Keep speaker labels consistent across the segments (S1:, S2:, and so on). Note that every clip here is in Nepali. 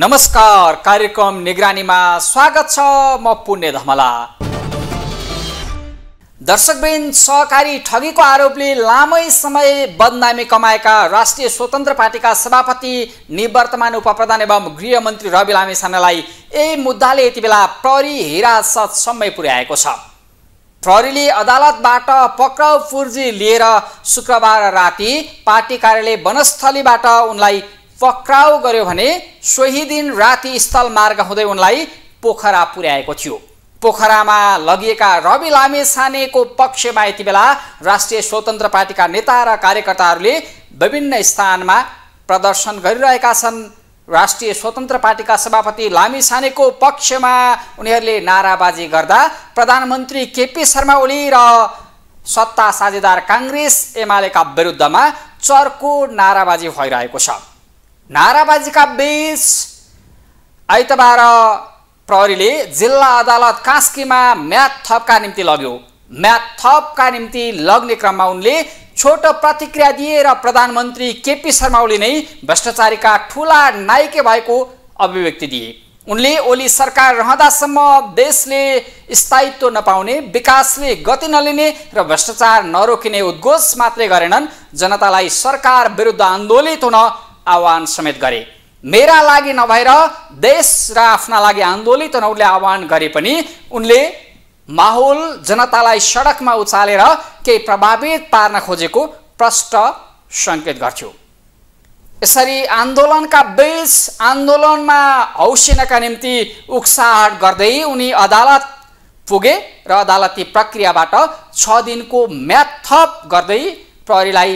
S1: नमस्कार कार्यक्रम निगरानीमा स्वागत छ म पुण्य धमला दर्शकबेन सहकारी ठगीको आरोपले लामै समय बदनामी कमाएका राष्ट्रिय स्वतन्त्र पार्टीका सभापति निवर्तमान उपप्रधान एवं गृहमन्त्री रवि लामे सानालाई यही मुद्दाले यति बेला प्रहरी हिरासतसम्मै पुर्याएको छ प्रहरीले अदालतबाट पक्राउ पुर्जी लिएर शुक्रबार राति पार्टी कार्यालय वनस्थलीबाट उनलाई पक्राउ गर्यो भने सोही दिन राति स्थल मार्ग हुँदै उनलाई पोखरा पुर्याएको थियो पोखरामा लगिएका रवि लामे छानेको पक्षमा यति बेला राष्ट्रिय स्वतन्त्र पार्टीका नेता र कार्यकर्ताहरूले विभिन्न स्थानमा प्रदर्शन गरिरहेका छन् राष्ट्रिय स्वतन्त्र पार्टीका सभापति लामी छानेको पक्षमा उनीहरूले नाराबाजी गर्दा प्रधानमन्त्री केपी शर्मा ओली र सत्ता साझेदार काङ्ग्रेस एमालेका विरुद्धमा चर्को नाराबाजी भइरहेको छ नाराबाजीका बेस आइतबार प्रहरीले जिल्ला अदालत कास्कीमा म्याथ थपका निम्ति लग्यो म्याथ थपका निम्ति लग्ने क्रममा उनले छोटो प्रतिक्रिया दिएर प्रधानमन्त्री केपी शर्मा ओली नै भ्रष्टाचारीका ठुला नायिके भएको अभिव्यक्ति दिए उनले ओली सरकार रहँदासम्म देशले स्थायित्व नपाउने विकासले गति नलिने र भ्रष्टाचार नरोकिने उद्घोष मात्रै गरेनन् जनतालाई सरकार विरुद्ध आन्दोलित हुन आह्वान समेत गरे मेरा लागि नभएर देश र आफ्ना लागि आन्दोलित आन्दोलितहरूले आह्वान गरे पनि उनले माहौल जनतालाई सडकमा उचालेर केही प्रभावित पार्न खोजेको प्रष्ट सङ्केत गर्थ्यो यसरी आन्दोलनका बीच आन्दोलनमा हौसिनका निम्ति उक्साहट गर्दै उनी अदालत पुगे र अदालती प्रक्रियाबाट छ दिनको म्याथप गर्दै प्रहरीलाई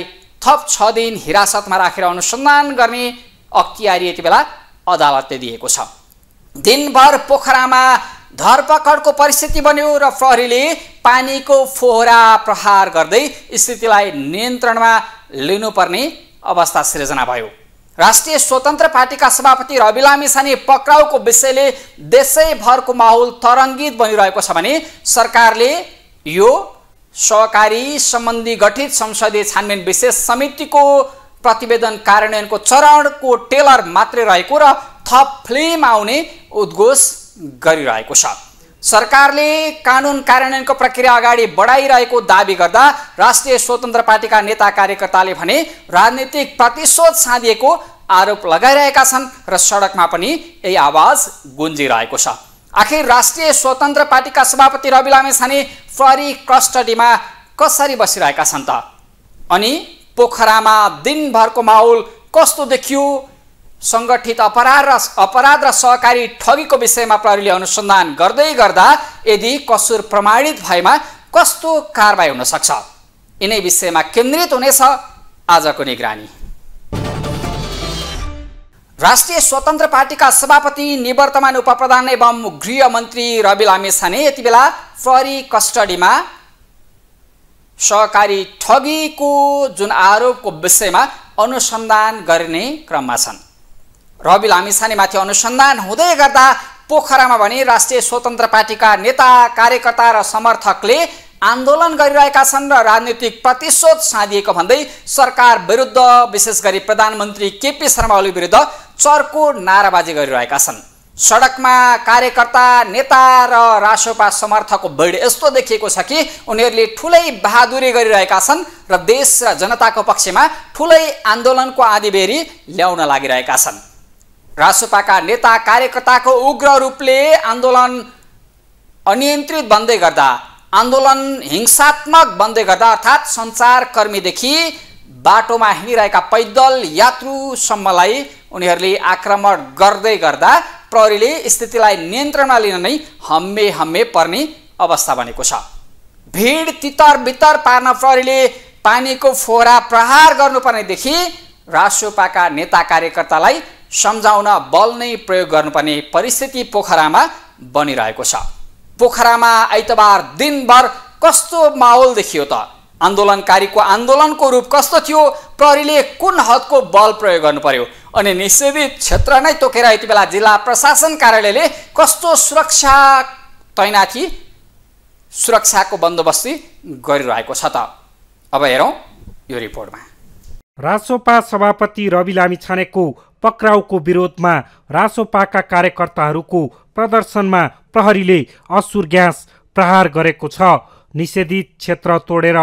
S1: थप छ दिन हिरासतमा राखेर अनुसन्धान गर्ने अख्तियारी यति बेला अदालतले दिएको छ दिनभर पोखरामा धरपकडको परिस्थिति बन्यो र प्रहरीले पानीको फोहरा प्रहार गर्दै स्थितिलाई नियन्त्रणमा लिनुपर्ने अवस्था सृजना भयो राष्ट्रिय स्वतन्त्र पार्टीका सभापति लामी साने पक्राउको विषयले देशैभरको माहौल तरङ्गित बनिरहेको छ भने सरकारले यो सहकारी सम्बन्धी गठित संसदीय छानबिन विशेष समितिको प्रतिवेदन कार्यान्वयनको चरणको टेलर मात्रै रहेको र थप फ्लेम आउने उद्घोष गरिरहेको छ सरकारले कानुन कार्यान्वयनको प्रक्रिया अगाडि बढाइरहेको दावी गर्दा राष्ट्रिय स्वतन्त्र पार्टीका नेता कार्यकर्ताले भने राजनीतिक प्रतिशोध साधिएको आरोप लगाइरहेका छन् र सडकमा पनि यही आवाज गुन्जिरहेको छ आखिर राष्ट्रिय स्वतन्त्र पार्टीका सभापति रवि लामेछाने प्रहरी कस्टडीमा कसरी बसिरहेका छन् त अनि पोखरामा दिनभरको माहौल कस्तो देखियो सङ्गठित अपराध र अपराध र सहकारी ठगीको विषयमा प्रहरीले अनुसन्धान गर्दै गर्दा यदि कसुर प्रमाणित भएमा कस्तो कारवाही हुनसक्छ यिनै विषयमा केन्द्रित हुनेछ आजको निगरानी राष्ट्रिय स्वतन्त्र पार्टीका सभापति निवर्तमान उपप्रधान एवं गृहमन्त्री रवि लामे छाने यति बेला फरी कस्टडीमा सहकारी ठगीको जुन आरोपको विषयमा अनुसन्धान गर्ने क्रममा छन् रवि लामिछानेमाथि अनुसन्धान हुँदै गर्दा पोखरामा भने राष्ट्रिय स्वतन्त्र पार्टीका नेता कार्यकर्ता र समर्थकले आन्दोलन गरिरहेका छन् र राजनीतिक प्रतिशोध साँधिएको भन्दै सरकार विरुद्ध विशेष गरी प्रधानमन्त्री केपी शर्मा ओली विरुद्ध चर्को नाराबाजी गरिरहेका छन् सडकमा कार्यकर्ता नेता र रासोपा समर्थकको भिड यस्तो देखिएको छ कि उनीहरूले ठुलै बहादुरी गरिरहेका छन् र देश र जनताको पक्षमा ठुलै आन्दोलनको आँधीबेरी ल्याउन लागिरहेका छन् रासोपाका नेता कार्यकर्ताको उग्र रूपले आन्दोलन अनियन्त्रित बन्दै गर्दा आन्दोलन हिंसात्मक बन्दै गर्दा अर्थात् सञ्चारकर्मीदेखि बाटोमा हिँडिरहेका पैदल यात्रुसम्मलाई उनीहरूले आक्रमण गर्दै गर्दा प्रहरीले स्थितिलाई नियन्त्रणमा लिन नै हम्मे हम्मे पर्ने अवस्था बनेको छ भिड तितर बितर पार्न प्रहरीले पानीको फोहरा प्रहार गर्नुपर्नेदेखि रासोपाका नेता कार्यकर्तालाई सम्झाउन बल नै प्रयोग गर्नुपर्ने परिस्थिति पोखरामा बनिरहेको छ पोखरामा आइतबार दिनभर कस्तो माहौल देखियो त आन्दोलनकारीको आन्दोलनको रूप कस्तो थियो प्रहरीले कुन हदको बल प्रयोग गर्नु पर्यो अनि निषेधित क्षेत्र नै तोकेर यति बेला जिल्ला प्रशासन कार्यालयले कस्तो सुरक्षा तैनाथी सुरक्षाको बन्दोबस्ती गरिरहेको छ त अब हेरौँ यो रिपोर्टमा
S2: रासोपा सभापति रवि लामी छानेको पक्राउको विरोधमा रासोपाका कार्यकर्ताहरूको प्रदर्शनमा प्रहरीले असुर ग्यास प्रहार गरेको छ निषेधित क्षेत्र तोडेर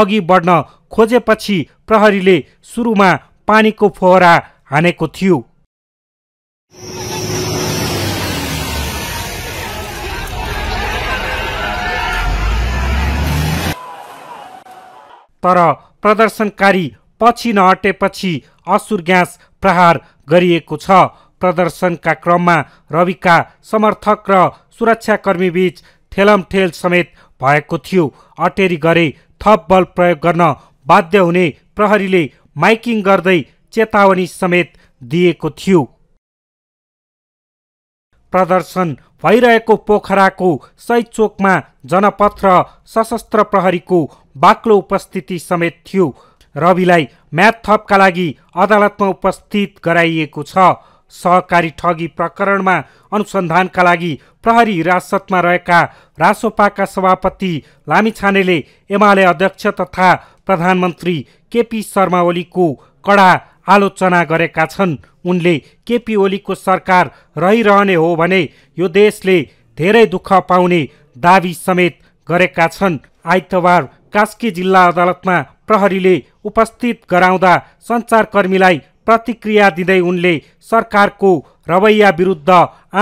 S2: अघि बढ्न खोजेपछि प्रहरीले सुरुमा पानीको फोहरा हानेको थियो तर प्रदर्शनकारी पछि नहटेपछि असुर ग्यास प्रहार गरिएको छ प्रदर्शनका क्रममा रविका समर्थक र सुरक्षाकर्मीबीच ठेलमठेल समेत भएको थियो अटेरी गरे थप बल प्रयोग गर्न बाध्य हुने प्रहरीले माइकिङ गर्दै चेतावनी समेत दिएको थियो प्रदर्शन भइरहेको पोखराको सही चोकमा जनपथ र सशस्त्र प्रहरीको बाक्लो उपस्थिति समेत थियो रविलाई म्याथ थपका लागि अदालतमा उपस्थित गराइएको छ सहकारी ठगी प्रकरणमा अनुसन्धानका लागि प्रहरी हिरासतमा रहेका रासोपाका सभापति लामिछानेले एमाले अध्यक्ष तथा प्रधानमन्त्री केपी शर्मा ओलीको कडा आलोचना गरेका छन् उनले केपी ओलीको सरकार रहिरहने हो भने यो देशले धेरै दुःख पाउने दावी समेत गरेका छन् आइतबार कास्की जिल्ला अदालतमा प्रहरीले उपस्थित गराउँदा सञ्चारकर्मीलाई प्रतिक्रिया दिँदै उनले सरकारको रवैया विरुद्ध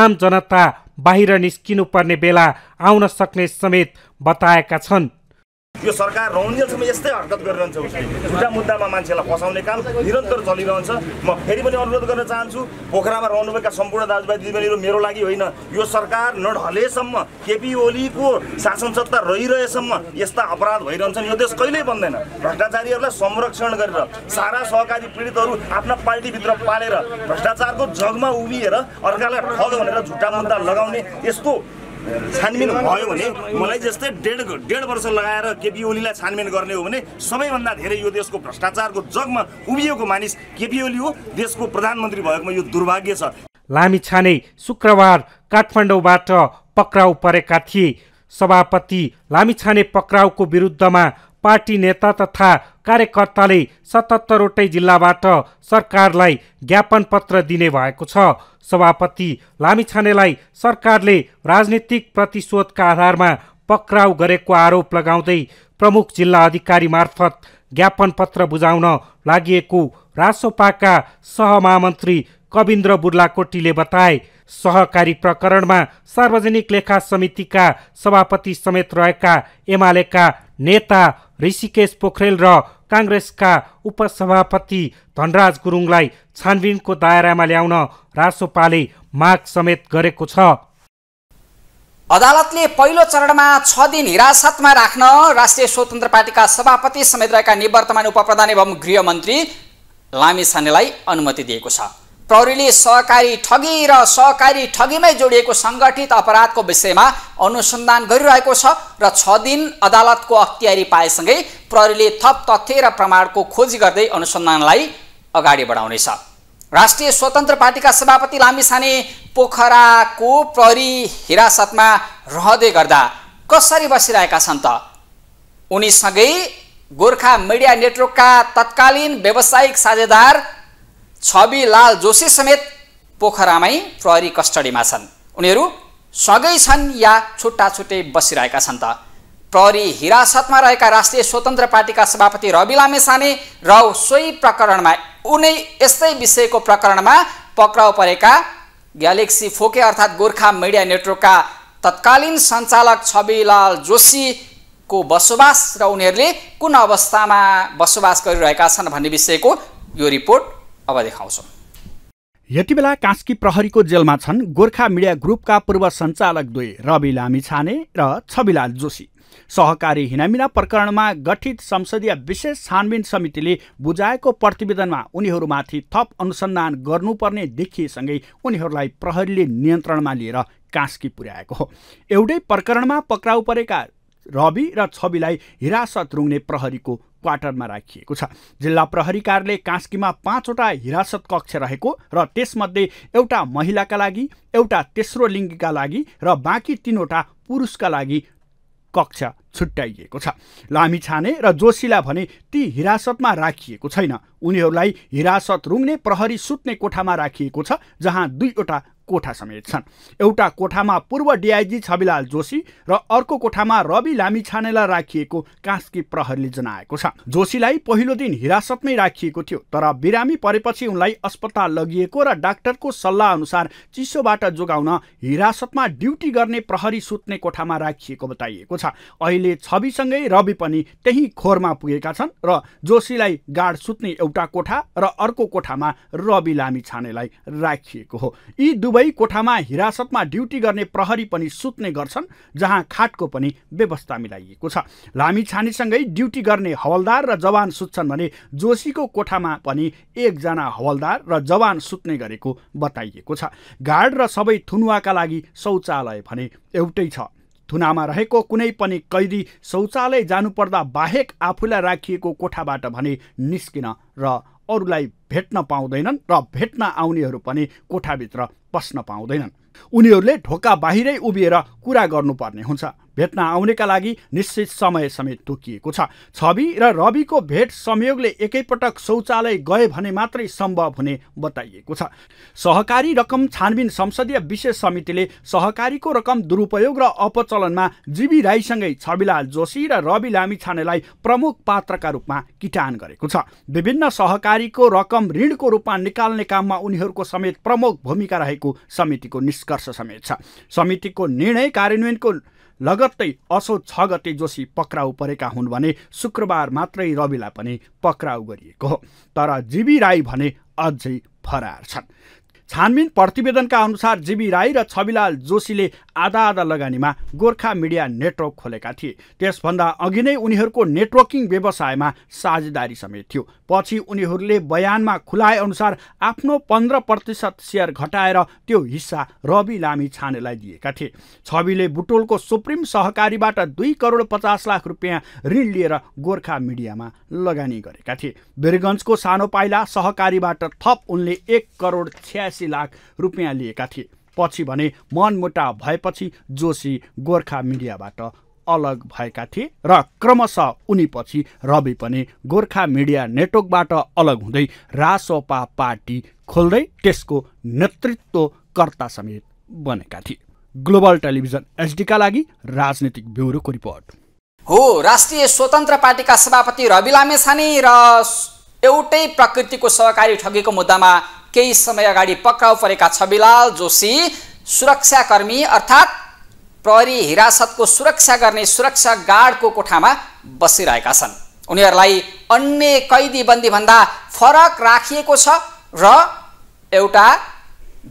S2: आम जनता बाहिर निस्किनुपर्ने बेला आउन सक्ने समेत बताएका छन् यो सरकार रहन्जेलसम्म यस्तै हरकत गरिरहन्छ उसले झुटा मुद्दामा मान्छेलाई फसाउने काम निरन्तर चलिरहन्छ म फेरि पनि अनुरोध गर्न चाहन्छु पोखरामा रहनुभएका सम्पूर्ण दाजुभाइ दिदीबहिनीहरू मेरो लागि होइन यो सरकार नढलेसम्म केपी ओलीको शासन सत्ता रहिरहेसम्म यस्ता अपराध भइरहन्छन् यो देश कहिल्यै बन्दैन भ्रष्टाचारीहरूलाई संरक्षण गरेर सारा सहकारी पीडितहरू आफ्ना पार्टीभित्र पालेर भ्रष्टाचारको जगमा उभिएर अर्कालाई ठग भनेर झुटा मुद्दा लगाउने यस्तो छानबिन भयो भने मलाई जस्तै डेढ डेढ वर्ष लगाएर केपी ओलीलाई छानबिन गर्ने हो भने सबैभन्दा धेरै यो देशको भ्रष्टाचारको जगमा उभिएको मानिस केपी ओली हो देशको प्रधानमन्त्री भएकोमा यो दुर्भाग्य छ लामी छाने शुक्रबार काठमाडौँबाट पक्राउ परेका थिए सभापति लामिछाने पक्राउको विरुद्धमा पार्टी नेता तथा कार्यकर्ताले सतहत्तरवटै जिल्लाबाट सरकारलाई ज्ञापन पत्र दिने भएको छ सभापति लामिछानेलाई सरकारले राजनीतिक प्रतिशोधका आधारमा पक्राउ गरेको आरोप लगाउँदै प्रमुख जिल्ला अधिकारी मार्फत ज्ञापन पत्र बुझाउन लागि रासोपाका सहमहामन्त्री कविन्द्र बुर्लाकोटीले बताए सहकारी प्रकरणमा सार्वजनिक लेखा समितिका सभापति समेत रहेका एमालेका नेता ऋषिकेश पोखरेल र काङ्ग्रेसका उपसभापति धनराज गुरुङलाई छानबिनको दायरामा ल्याउन रासोपाले माग समेत गरेको छ
S1: अदालतले पहिलो चरणमा छ दिन हिरासतमा राख्न राष्ट्रिय स्वतन्त्र पार्टीका सभापति समेत रहेका निवर्तमान उपप्रधान एवं गृहमन्त्री लामिछानेलाई अनुमति दिएको छ प्रहरीले सहकारी ठगी र सहकारी ठगीमै जोडिएको सङ्गठित अपराधको विषयमा अनुसन्धान गरिरहेको छ र छ दिन अदालतको अख्तियारी पाएसँगै प्रहरीले थप तथ्य र प्रमाणको खोजी गर्दै अनुसन्धानलाई अगाडि बढाउनेछ राष्ट्रिय स्वतन्त्र पार्टीका सभापति लामिसाने पोखराको प्रहरी हिरासतमा रहँदै गर्दा कसरी बसिरहेका छन् त उनीसँगै गोर्खा मिडिया नेटवर्कका तत्कालीन व्यावसायिक साझेदार छवि लाल जोशी समेत पोखरामै प्रहरी कस्टडीमा छन् उनीहरू सँगै छन् या छुट्टा छुट्टै बसिरहेका छन् त प्रहरी हिरासतमा रहेका राष्ट्रिय स्वतन्त्र पार्टीका सभापति रवि लामेसाने र सोही प्रकरणमा उनै यस्तै विषयको प्रकरणमा पक्राउ परेका ग्यालेक्सी फोके अर्थात् गोर्खा मिडिया नेटवर्कका तत्कालीन सञ्चालक छविलाल जोशीको बसोबास र उनीहरूले कुन अवस्थामा बसोबास गरिरहेका छन् भन्ने विषयको यो रिपोर्ट अब देखाउँछौँ
S3: यति बेला कास्की प्रहरीको जेलमा छन् गोर्खा मिडिया ग्रुपका पूर्व सञ्चालक दुई रवि लामी छाने र छविलाल जोशी सहकारी हिनामिना प्रकरणमा गठित संसदीय विशेष छानबिन समितिले बुझाएको प्रतिवेदनमा उनीहरूमाथि थप अनुसन्धान गर्नुपर्ने देखिएसँगै उनीहरूलाई प्रहरीले नियन्त्रणमा लिएर कास्की पुर्याएको हो एउटै प्रकरणमा पक्राउ परेका रवि र छविलाई हिरासत रुङ्ने प्रहरीको क्वार्टरमा राखिएको छ जिल्ला प्रहरी कार्यालय कास्कीमा पाँचवटा हिरासत कक्ष रहेको र त्यसमध्ये एउटा महिलाका लागि एउटा तेस्रो लिङ्गीका लागि र बाँकी तिनवटा पुरुषका लागि कक्ष छुट्याइएको छ लामी छाने र जोशीलाई भने ती हिरासतमा राखिएको छैन उनीहरूलाई हिरासत रुङ्ने प्रहरी सुत्ने कोठामा राखिएको छ जहाँ दुईवटा कोठा समेत छन् एउटा कोठामा पूर्व डिआइजी छविलाल जोशी र अर्को कोठामा रवि लामिछानेलाई राखिएको कास्की प्रहरीले जनाएको छ जोशीलाई पहिलो दिन हिरासतमै राखिएको थियो तर बिरामी परेपछि उनलाई अस्पताल लगिएको र डाक्टरको सल्लाह अनुसार चिसोबाट जोगाउन हिरासतमा ड्युटी गर्ने प्रहरी सुत्ने कोठामा राखिएको बताइएको छ अहिले छविसँगै रवि पनि त्यही खोरमा पुगेका छन् र जोशीलाई गाड सुत्ने एउटा कोठा र अर्को कोठामा रवि लामिछानेलाई राखिएको हो यी दुवै दुवै कोठामा हिरासतमा ड्युटी गर्ने प्रहरी पनि सुत्ने गर्छन् जहाँ खाटको पनि व्यवस्था मिलाइएको छ लामी छानीसँगै ड्युटी गर्ने हवलदार र जवान सुत्छन् भने जोशीको कोठामा पनि एकजना हवलदार र जवान सुत्ने गरेको बताइएको छ गार्ड र सबै थुनुवाका लागि शौचालय भने एउटै छ थुनामा रहेको कुनै पनि कैदी शौचालय जानुपर्दा बाहेक आफूलाई राखिएको कोठाबाट भने निस्किन र अरूलाई भेट्न पाउँदैनन् र भेट्न आउनेहरू पनि कोठाभित्र पस्न पाउँदैनन् उनीहरूले ढोका बाहिरै उभिएर कुरा गर्नुपर्ने हुन्छ भेट्न आउनेका लागि निश्चित समय समेत तोकिएको छ छवि र रविको भेट संयोगले एकैपटक शौचालय गए भने मात्रै सम्भव हुने बताइएको छ सहकारी रकम छानबिन संसदीय विशेष समितिले सहकारीको रकम दुरुपयोग र अपचलनमा जीवी राईसँगै छविलाल जोशी र रवि लामी छानेलाई प्रमुख पात्रका रूपमा किटान गरेको छ विभिन्न सहकारीको रकम ऋणको रूपमा निकाल्ने काममा उनीहरूको समेत प्रमुख भूमिका रहेको समितिको निष्कर्ष समेत छ समितिको निर्णय कार्यान्वयनको लगत्तै असो छ गते जोशी पक्राउ परेका हुन् भने शुक्रबार मात्रै रविलाई पनि पक्राउ गरिएको हो तर जीवी राई भने अझै फरार छन् छानबिन प्रतिवेदनका अनुसार जीवी राई र छविलाल जोशीले आधा आधा लगानीमा गोर्खा मिडिया नेटवर्क खोलेका थिए त्यसभन्दा अघि नै उनीहरूको नेटवर्किङ व्यवसायमा साझेदारी समेत थियो पछि उनीहरूले बयानमा खुलाएअनुसार आफ्नो पन्ध्र प्रतिशत सेयर घटाएर त्यो हिस्सा रवि लामी छानेलाई दिएका थिए छविले बुटोलको सुप्रिम सहकारीबाट दुई करोड पचास लाख रुपियाँ ऋण लिएर गोर्खा मिडियामा लगानी गरेका थिए बिरगन्जको सानो पाइला सहकारीबाट थप उनले एक करोड छ्यासी बयासी लाख रुपियाँ लिएका थिए पछि भने मनमुटाव भएपछि जोशी गोर्खा मिडियाबाट अलग भएका थिए र क्रमशः उनी पछि रवि पनि गोर्खा मिडिया नेटवर्कबाट अलग हुँदै रासोपा पार्टी खोल्दै त्यसको नेतृत्वकर्ता समेत बनेका थिए ग्लोबल टेलिभिजन एसडीका लागि राजनीतिक ब्युरोको रिपोर्ट
S1: हो राष्ट्रिय स्वतन्त्र पार्टीका सभापति रवि लामेछाने र एउटै प्रकृतिको सहकारी ठगेको मुद्दामा केही समय अगाडि पक्राउ परेका छविलाल जोशी सुरक्षाकर्मी अर्थात् प्रहरी हिरासतको सुरक्षा गर्ने सुरक्षा गार्डको कोठामा बसिरहेका छन् उनीहरूलाई अन्य भन्दा फरक राखिएको छ र एउटा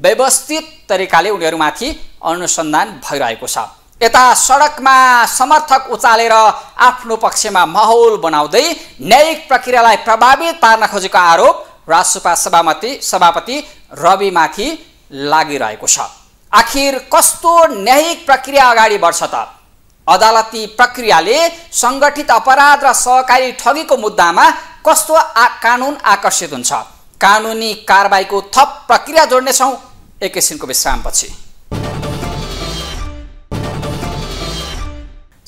S1: व्यवस्थित तरिकाले उनीहरूमाथि अनुसन्धान भइरहेको छ यता सडकमा समर्थक उचालेर आफ्नो पक्षमा माहौल बनाउँदै न्यायिक प्रक्रियालाई प्रभावित पार्न खोजेको आरोप राजसुपा सभापति सभापति रविमाथि लागिरहेको छ आखिर कस्तो न्यायिक प्रक्रिया अगाडि बढ्छ त अदालती प्रक्रियाले सङ्गठित अपराध र सहकारी ठगीको मुद्दामा कस्तो आ कानुन आकर्षित हुन्छ कानुनी कारवाहीको थप प्रक्रिया जोड्नेछौँ एकैछिनको विश्रामपछि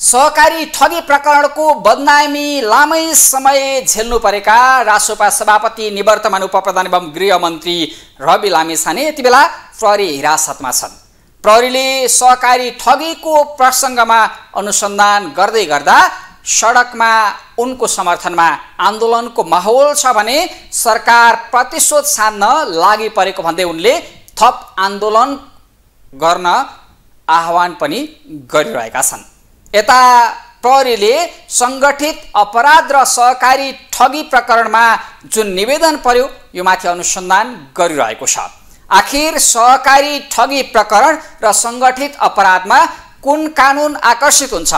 S1: सहकारी ठगी प्रकरणको बदनामी लामै समय झेल्नु परेका रासोपा सभापति निवर्तमान उपप्रधान एवं गृहमन्त्री रवि लामेछाने यति बेला प्रहरी हिरासतमा छन् प्रहरीले सहकारी ठगीको प्रसङ्गमा अनुसन्धान गर्दै गर्दा सडकमा उनको समर्थनमा आन्दोलनको माहौल छ भने सरकार प्रतिशोध सान्न लागि परेको भन्दै उनले थप आन्दोलन गर्न आह्वान पनि गरिरहेका छन् यता प्रहरीले सङ्गठित अपराध र सहकारी ठगी प्रकरणमा जुन निवेदन पर्यो यो माथि अनुसन्धान गरिरहेको छ आखिर सहकारी ठगी प्रकरण र सङ्गठित अपराधमा कुन कानुन आकर्षित हुन्छ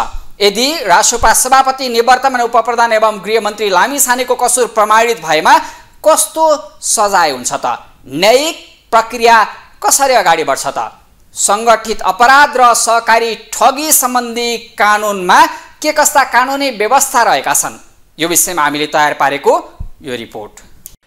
S1: यदि राष्ट्रपा सभापति निवर्तमान उपप्रधान एवं गृहमन्त्री लामिछानेको कसुर प्रमाणित भएमा कस्तो सजाय हुन्छ त न्यायिक प्रक्रिया कसरी अगाडि बढ्छ त सङ्गठित अपराध र सहकारी ठगी सम्बन्धी कानुनमा के कस्ता कानुनी व्यवस्था रहेका छन् यो विषयमा हामीले तयार पारेको यो रिपोर्ट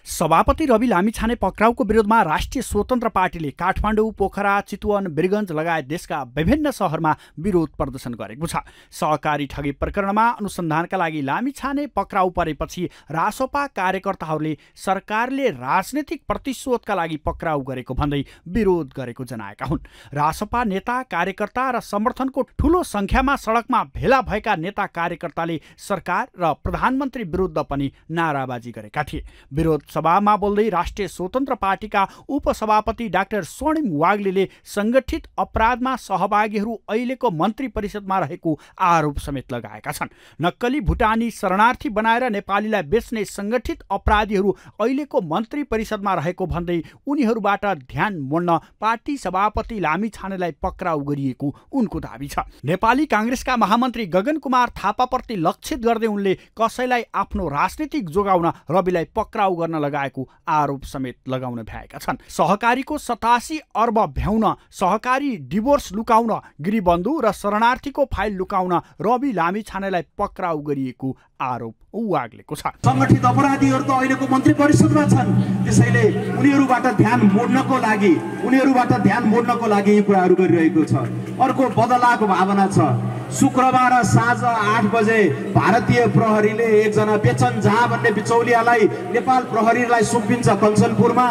S3: सभापति रवि लामिछाने पक्राउको विरोधमा राष्ट्रिय स्वतन्त्र पार्टीले काठमाडौँ पोखरा चितवन वीरगञ्ज लगायत देशका विभिन्न सहरमा विरोध प्रदर्शन गरेको छ सहकारी ठगी प्रकरणमा अनुसन्धानका लागि लामिछाने पक्राउ परेपछि रासोपा कार्यकर्ताहरूले सरकारले राजनैतिक प्रतिशोधका लागि पक्राउ गरेको भन्दै विरोध गरेको जनाएका हुन् रासोपा नेता कार्यकर्ता र समर्थनको ठूलो सङ्ख्यामा सडकमा भेला भएका नेता कार्यकर्ताले सरकार र प्रधानमन्त्री विरुद्ध पनि नाराबाजी गरेका थिए विरोध सभामा बोल्दै राष्ट्रिय स्वतन्त्र पार्टीका उपसभापति डाक्टर स्वर्णिम वाग्ले सङ्गठित अपराधमा सहभागीहरू अहिलेको मन्त्री परिषदमा रहेको आरोप समेत लगाएका छन् नक्कली भुटानी शरणार्थी बनाएर नेपालीलाई बेच्ने सङ्गठित अपराधीहरू अहिलेको मन्त्री परिषदमा रहेको भन्दै उनीहरूबाट ध्यान मोड्न पार्टी सभापति लामी छानेलाई पक्राउ गरिएको उनको दावी छ नेपाली काङ्ग्रेसका महामन्त्री गगन कुमार थापाप्रति लक्षित गर्दै उनले कसैलाई आफ्नो राजनीतिक जोगाउन रविलाई पक्राउ गर्न लगाएको आरोप समेत लगाउन भ्याएका छन् सहकारीको सतासी अर्ब भ्याउन सहकारी डिभोर्स लुकाउन गिरिबन्धु र शरणार्थीको फाइल लुकाउन रवि लामिछानेलाई पक्राउ गरिएको आरोप वाग्लेको छ
S2: सङ्गठित अपराधीहरू त अहिलेको मन्त्री परिषदमा छन् त्यसैले
S3: उनीहरूबाट ध्यान मोड्नको लागि उनीहरूबाट ध्यान मोड्नको लागि यी कुराहरू गरिरहेको छ अर्को बदलाको भावना छ शुक्रबार साँझ आठ बजे भारतीय प्रहरीले एकजना बेचन झा भन्ने बिचौलियालाई नेपाल प्रहरीलाई सुम्पिन्छ कञ्चनपुरमा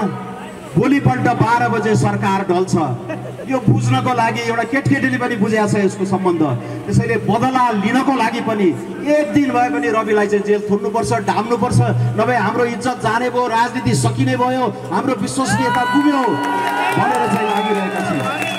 S3: भोलिपल्ट बाह्र बजे सरकार ढल्छ यो बुझ्नको लागि एउटा केटकेटीले पनि बुझेको छ यसको सम्बन्ध त्यसैले बदला लिनको लागि पनि एक दिन भए पनि रविलाई चाहिँ जेल थुन्नुपर्छ ढाम्नुपर्छ नभए हाम्रो इज्जत जाने भयो राजनीति सकिने भयो हाम्रो विश्वसनीयता गुम्यो भनेर चाहिँ लागिरहेका छन्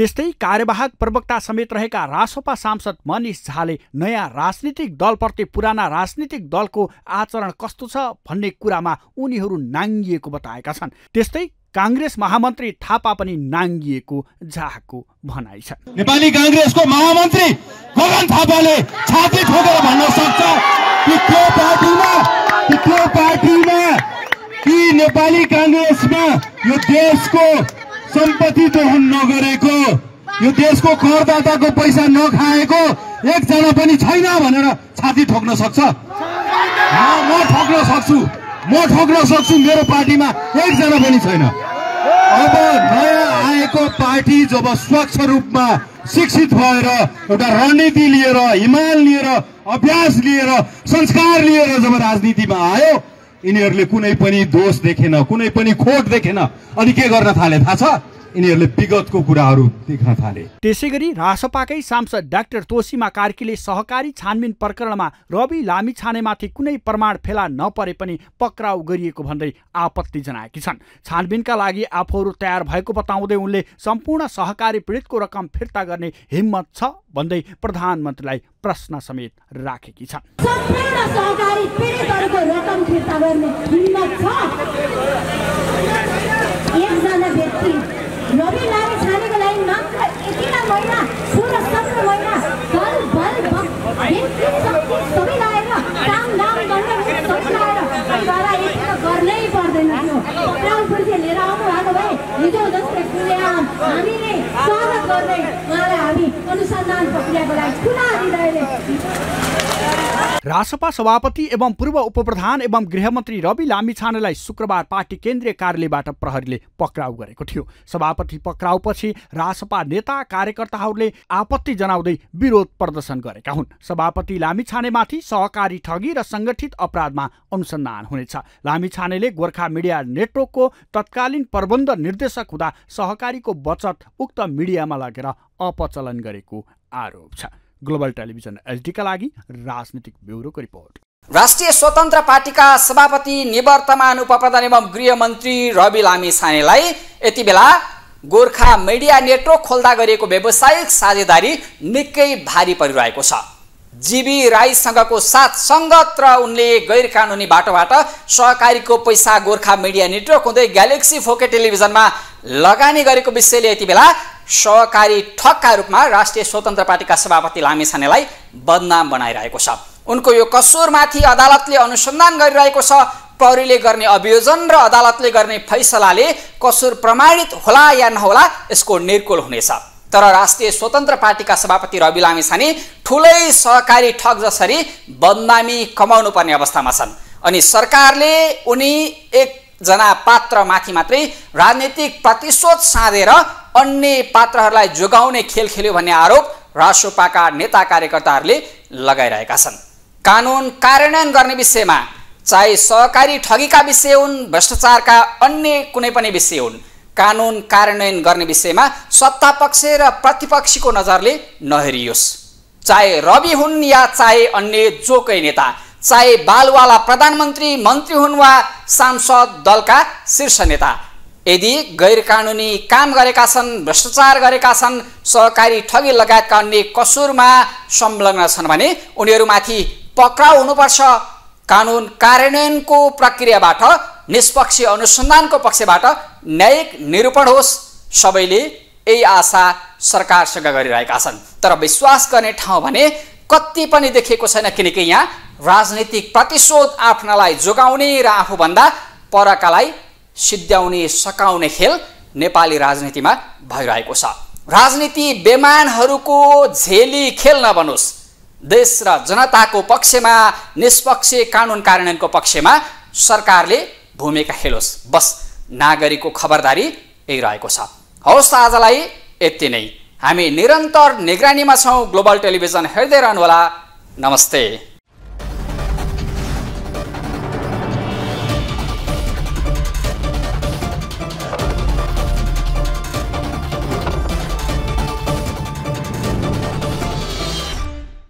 S3: त्यस्तै कार्यवाहक प्रवक्ता समेत रहेका रासोपा सांसद मनिष झाले नयाँ राजनीतिक दलप्रति पुराना राजनीतिक दलको आचरण कस्तो छ भन्ने कुरामा उनीहरू नाङ्गिएको बताएका छन् त्यस्तै काङ्ग्रेस महामन्त्री थापा पनि नाङ्गिएको झाको भनाइ छ
S2: नेपाली काङ्ग्रेसको
S3: महामन्त्री गगन थापाले छाती ठोकेर भन्न सक्छ कि
S2: त्यो पार्टीमा त्यो पार्टीमा कि नेपाली काङ्ग्रेसमा यो देशको सम्पत्ति दोहन नगरेको यो देशको करदाताको पैसा नखाएको एकजना पनि छैन भनेर छाती ठोक्न
S3: सक्छ म ठोक्न सक्छु म ठोक्न सक्छु मेरो पार्टीमा एकजना
S2: पनि छैन अब नयाँ आएको पार्टी जब स्वच्छ रूपमा शिक्षित भएर एउटा रणनीति लिएर हिमाल लिएर अभ्यास लिएर संस्कार लिएर जब राजनीतिमा आयो यिनीहरूले कुनै पनि दोष देखेन कुनै पनि
S3: खोट देखेन अनि के गर्न थाले थाहा छ यिनीहरूले विगतको कुराहरू देख्न थाले त्यसै गरी रासपाकै सांसद डाक्टर तोसीमा कार्कीले सहकारी छानबिन प्रकरणमा रवि लामी छानेमाथि कुनै प्रमाण फेला नपरे पनि पक्राउ गरिएको भन्दै आपत्ति जनाएकी छन् छानबिनका लागि आफूहरू तयार भएको बताउँदै उनले सम्पूर्ण सहकारी पीडितको रकम फिर्ता गर्ने हिम्मत छ भन्दै प्रधानमन्त्रीलाई प्रश्न समेत राखेकी
S1: छन्
S3: प्राण पुर्खे लिएर आउनु भएको हिजो जसले पुगेर हामीले स्वागत गर्दै
S2: उहाँलाई हामी अनुसन्धान प्रक्रियाको लागि खुला हृदयले
S3: रासपा सभापति एवं पूर्व उपप्रधान एवं गृहमन्त्री रवि लामिछानेलाई शुक्रबार पार्टी केन्द्रीय कार्यालयबाट प्रहरीले पक्राउ गरेको थियो सभापति पक्राउपछि रासपा नेता कार्यकर्ताहरूले आपत्ति जनाउँदै विरोध प्रदर्शन गरेका हुन् सभापति लामिछानेमाथि सहकारी ठगी र सङ्गठित अपराधमा अनुसन्धान हुनेछ लामिछानेले गोर्खा मिडिया नेटवर्कको तत्कालीन प्रबन्ध निर्देशक हुँदा सहकारीको बचत उक्त मिडियामा लगेर अपचलन गरेको आरोप छ ग्लोबल टेलिभिजन एलटीका लागि राजनीतिक ब्युरोको रिपोर्ट
S1: राष्ट्रिय स्वतन्त्र पार्टीका सभापति निवर्तमान उपप्रधान एवं गृहमन्त्री रवि लामी सानेलाई यति बेला गोर्खा मिडिया नेटवर्क खोल्दा गरिएको व्यावसायिक साझेदारी निकै भारी परिरहेको छ जीबी राईसँगको साथ सङ्गत र उनले गैर कानुनी बाटोबाट सहकारीको पैसा गोर्खा मिडिया नेटवर्क हुँदै ग्यालेक्सी फोके टेलिभिजनमा लगानी गरेको विषयले यति बेला सहकारी ठगका रूपमा राष्ट्रिय स्वतन्त्र पार्टीका सभापति लामेछानेलाई बदनाम बनाइरहेको छ उनको यो कसुरमाथि अदालतले अनुसन्धान गरिरहेको छ प्रहरीले गर्ने अभियोजन र अदालतले गर्ने फैसलाले कसुर प्रमाणित होला या नहोला यसको निर्कुल हुनेछ तर राष्ट्रिय स्वतन्त्र पार्टीका सभापति रवि लामिछाने ठुलै सहकारी ठग जसरी बदनामी कमाउनु पर्ने अवस्थामा छन् अनि सरकारले उनी एक जना पात्र माथि मात्रै राजनीतिक प्रतिशोध साधेर अन्य पात्रहरूलाई जोगाउने खेल खेल्यो भन्ने आरोप रासोपाका नेता कार्यकर्ताहरूले लगाइरहेका छन् कानुन कार्यान्वयन गर्ने विषयमा चाहे सहकारी ठगीका विषय हुन् भ्रष्टाचारका अन्य कुनै पनि विषय हुन् कानुन कार्यान्वयन गर्ने विषयमा सत्ता पक्ष र प्रतिपक्षीको नजरले नहेरियोस् चाहे रवि हुन् या चाहे अन्य जोकै नेता चाहे बालवाला प्रधानमन्त्री मन्त्री हुन् वा सांसद दलका शीर्ष नेता यदि गैर कानुनी काम गरेका छन् भ्रष्टाचार गरेका छन् सहकारी ठगी लगायतका अन्य कसुरमा संलग्न छन् भने उनीहरूमाथि पक्राउ हुनुपर्छ कानुन कार्यान्वयनको प्रक्रियाबाट निष्पक्ष अनुसन्धानको पक्षबाट न्यायिक निरूपण होस् सबैले यही आशा सरकारसँग गरिरहेका छन् तर विश्वास गर्ने ठाउँ भने कति पनि देखिएको छैन किनकि यहाँ राजनीतिक प्रतिशोध आफ्नालाई जोगाउने र आफूभन्दा परकालाई सिद्ध्याउने सकाउने खेल नेपाली राजनीतिमा भइरहेको छ राजनीति बेमानहरूको झेली खेल नबनोस् देश र जनताको पक्षमा निष्पक्ष कानुन कार्यान्वयनको पक्षमा सरकारले भूमिका खेलोस् बस नागरिकको खबरदारी यही रहेको छ हवस् त आजलाई यति नै हामी निरन्तर निगरानीमा छौँ ग्लोबल टेलिभिजन हेर्दै रहनुहोला नमस्ते